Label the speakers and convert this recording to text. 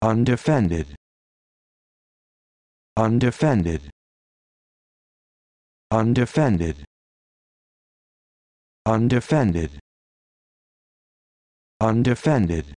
Speaker 1: undefended undefended undefended undefended undefended